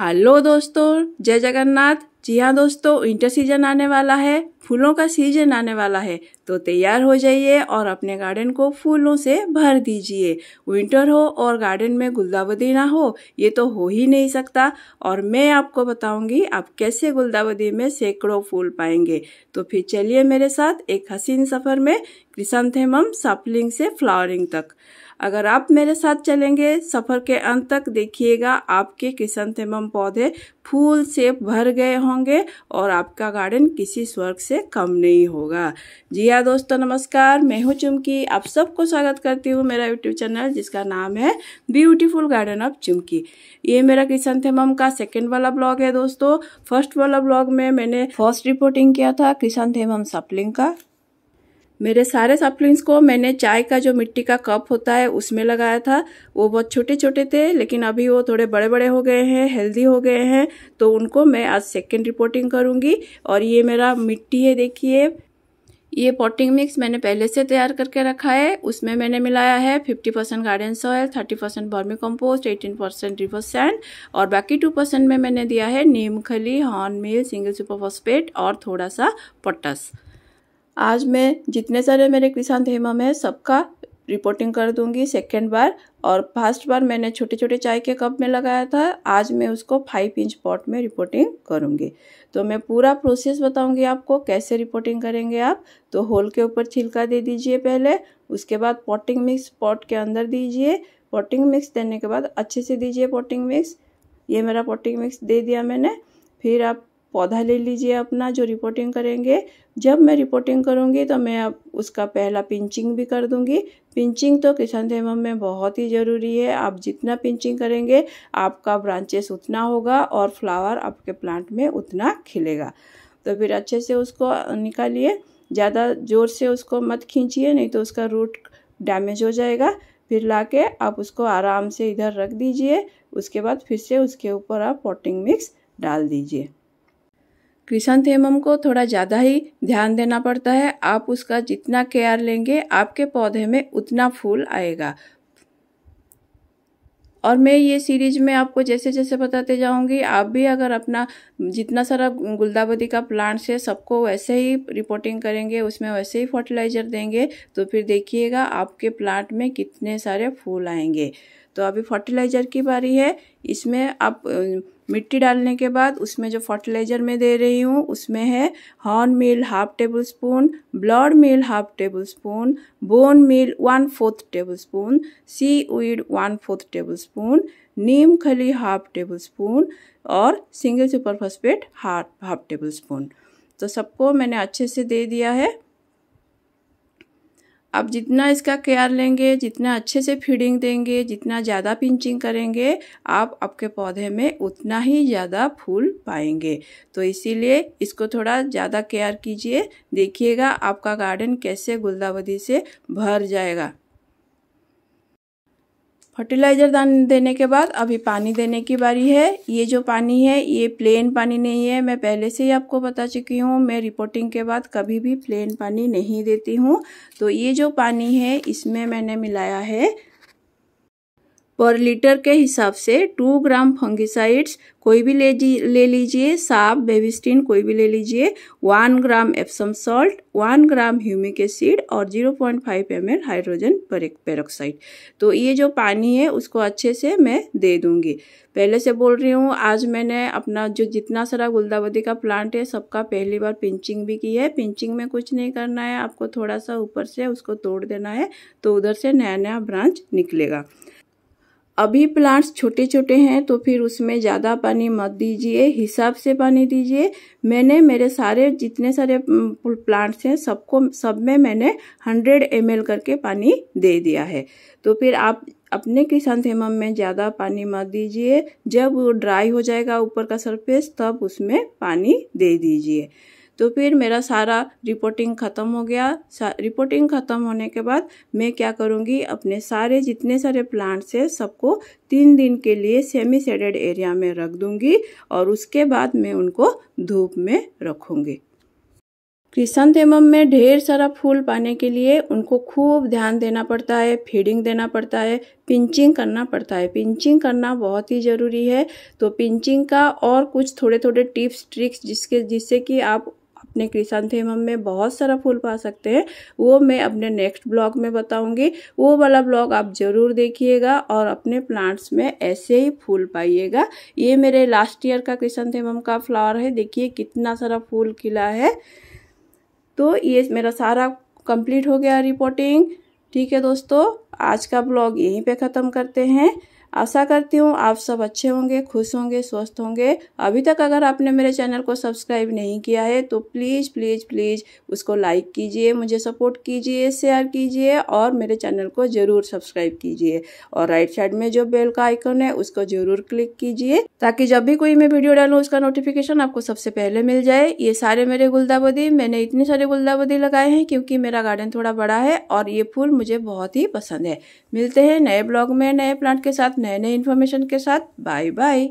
hello दोस्तों जय जगन्नाथ जी हाँ दोस्तों विंटर सीजन आने वाला है फूलों का सीजन आने वाला है तो तैयार हो जाइए और अपने गार्डन को फूलों से भर दीजिए विंटर हो और गार्डन में गुलदावदी ना हो ये तो हो ही नहीं सकता और मैं आपको बताऊंगी आप कैसे गुलदावदी में सैकड़ों फूल पाएंगे तो फिर चलिए मेरे साथ एक हसीन सफ़र में क्रिसंथेमम सपलिंग से फ्लावरिंग तक अगर आप मेरे साथ चलेंगे सफ़र के अंत तक देखिएगा आपके किसंतमम पौधे फूल से भर गए होंगे और आपका गार्डन किसी स्वर्ग से कम नहीं होगा जी हाँ दोस्तों नमस्कार मैं हूँ चुमकी आप सबको स्वागत करती हूँ मेरा यूट्यूब चैनल जिसका नाम है ब्यूटीफुल गार्डन ऑफ चुमकी ये मेरा किसंतमम का सेकेंड वाला ब्लॉग है दोस्तों फर्स्ट वाला ब्लॉग में मैंने फर्स्ट रिपोर्टिंग किया था किसान थेमम सप्लिंग का मेरे सारे सप्लिंग्स को मैंने चाय का जो मिट्टी का कप होता है उसमें लगाया था वो बहुत छोटे छोटे थे लेकिन अभी वो थोड़े बड़े बड़े हो गए हैं हेल्दी हो गए हैं तो उनको मैं आज सेकेंड रिपोर्टिंग करूँगी और ये मेरा मिट्टी है देखिए ये पॉटिंग मिक्स मैंने पहले से तैयार करके रखा है उसमें मैंने मिलाया है 50 percent garden soil 30 percent vermicompost eighteen percent river sand और बाकी 2 परसेंट में मैंने दिया है नीम खली horn meal single super phosphate और थोड़ा सा पोटस आज मैं जितने सारे मेरे क्रिसांथेमम है सबका रिपोर्टिंग कर दूंगी सेकेंड बार और फर्स्ट बार मैंने छोटे छोटे चाय के कप में लगाया था आज मैं उसको फाइव इंच पॉट में रिपोर्टिंग करूंगी तो मैं पूरा प्रोसेस बताऊंगी आपको कैसे रिपोर्टिंग करेंगे आप तो होल के ऊपर छिलका दे दीजिए पहले उसके बाद पॉटिंग मिक्स पॉट के अंदर दीजिए पॉटिंग मिक्स देने के बाद अच्छे से दीजिए पॉटिंग मिक्स ये मेरा पॉटिंग मिक्स दे दिया मैंने फिर आप पौधा ले लीजिए अपना जो रिपोर्टिंग करेंगे जब मैं रिपोर्टिंग करूँगी तो मैं अब उसका पहला पिंचिंग भी कर दूँगी पिंचिंग तो किसान धेमम में बहुत ही ज़रूरी है आप जितना पिंचिंग करेंगे आपका ब्रांचेस उतना होगा और फ्लावर आपके प्लांट में उतना खिलेगा तो फिर अच्छे से उसको निकालिए ज़्यादा ज़ोर से उसको मत खींचिए नहीं तो उसका रूट डैमेज हो जाएगा फिर ला के आप उसको आराम से इधर रख दीजिए उसके बाद फिर से उसके ऊपर आप पॉटिंग मिक्स डाल दीजिए क्रिसंथेमम को थोड़ा ज़्यादा ही ध्यान देना पड़ता है आप उसका जितना केयर लेंगे आपके पौधे में उतना फूल आएगा और मैं ये सीरीज में आपको जैसे जैसे बताते जाऊंगी आप भी अगर अपना जितना सारा गुलदाबदी का प्लांट्स है सबको वैसे ही रिपोर्टिंग करेंगे उसमें वैसे ही फर्टिलाइज़र देंगे तो फिर देखिएगा आपके प्लांट में कितने सारे फूल आएंगे तो अभी फर्टिलाइज़र की बारी है इसमें आप मिट्टी डालने के बाद उसमें जो फर्टिलाइज़र मैं दे रही हूँ उसमें है horn meal half tablespoon blood meal half tablespoon bone meal one fourth tablespoon seaweed one fourth tablespoon नीम खली हाफ टेबल स्पून और single super phosphate half half tablespoon तो सबको मैंने अच्छे से दे दिया है आप जितना इसका केयर लेंगे जितना अच्छे से फीडिंग देंगे जितना ज़्यादा पिंचिंग करेंगे आप आपके पौधे में उतना ही ज़्यादा फूल पाएंगे तो इसीलिए इसको थोड़ा ज़्यादा केयर कीजिए देखिएगा आपका गार्डन कैसे गुलदावदी से भर जाएगा फर्टिलाइज़र दान देने के बाद अभी पानी देने की बारी है ये जो पानी है ये प्लेन पानी नहीं है मैं पहले से ही आपको बता चुकी हूँ मैं रिपोर्टिंग के बाद कभी भी प्लेन पानी नहीं देती हूँ तो ये जो पानी है इसमें मैंने मिलाया है पर लीटर के हिसाब से टू ग्राम फंगिसाइड्स कोई भी ले जी ले लीजिए साप बेविस्टिन कोई भी ले लीजिए one gram Epsom salt one gram humic acid और zero point five M L hydrogen peroxide तो ये जो पानी है उसको अच्छे से मैं दे दूँगी पहले से बोल रही हूँ आज मैंने अपना जो जितना सारा गुलदावदी का प्लांट है सबका पहली बार पिंचिंग भी की है पिंचिंग में कुछ नहीं करना है आपको थोड़ा सा ऊपर से उसको तोड़ देना है तो उधर से नया नया ब्रांच निकलेगा अभी प्लांट्स छोटे छोटे हैं तो फिर उसमें ज़्यादा पानी मत दीजिए हिसाब से पानी दीजिए मैंने मेरे सारे जितने सारे प्लांट्स हैं सबको सब में मैंने 100 एम करके पानी दे दिया है तो फिर आप अपने किसान थेम में ज़्यादा पानी मत दीजिए जब वो ड्राई हो जाएगा ऊपर का सरफेस तब उसमें पानी दे दीजिए तो फिर मेरा सारा रिपोर्टिंग ख़त्म हो गया रिपोर्टिंग ख़त्म होने के बाद मैं क्या करूँगी अपने सारे जितने सारे प्लांट्स है सबको तीन दिन के लिए सेमी सेडेड एरिया में रख दूँगी और उसके बाद मैं उनको धूप में रखूँगी क्रिसंथेमम में ढेर सारा फूल पाने के लिए उनको खूब ध्यान देना पड़ता है फीडिंग देना पड़ता है पिंचिंग करना पड़ता है पिंचिंग करना बहुत ही ज़रूरी है तो पिंचिंग का और कुछ थोड़े थोड़े टिप्स ट्रिक्स जिसके जिससे कि आप अपने क्रिसांथेमम में बहुत सारा फूल पा सकते हैं वो मैं अपने नेक्स्ट ब्लॉग में बताऊंगी वो वाला ब्लॉग आप ज़रूर देखिएगा और अपने प्लांट्स में ऐसे ही फूल पाइएगा ये मेरे लास्ट ईयर का क्रिसांथेमम का फ्लावर है देखिए कितना सारा फूल खिला है तो ये मेरा सारा कंप्लीट हो गया रिपोर्टिंग ठीक है दोस्तों आज का ब्लॉग यहीं पे ख़त्म करते हैं आशा करती हूँ आप सब अच्छे होंगे खुश होंगे स्वस्थ होंगे अभी तक अगर आपने मेरे चैनल को सब्सक्राइब नहीं किया है तो प्लीज़ प्लीज़ प्लीज़ उसको लाइक कीजिए मुझे सपोर्ट कीजिए शेयर कीजिए और मेरे चैनल को ज़रूर सब्सक्राइब कीजिए और राइट साइड में जो बेल का आइकन है उसको ज़रूर क्लिक कीजिए ताकि जब भी कोई मैं वीडियो डालूँ उसका नोटिफिकेशन आपको सबसे पहले मिल जाए ये सारे मेरे गुलदाबदी मैंने इतने सारे गुलदाबदी लगाए हैं क्योंकि मेरा गार्डन थोड़ा बड़ा है और ये फूल मुझे बहुत ही पसंद है मिलते हैं नए ब्लॉग में नए प्लांट के साथ नए नए इन्फॉर्मेशन के साथ बाय बाय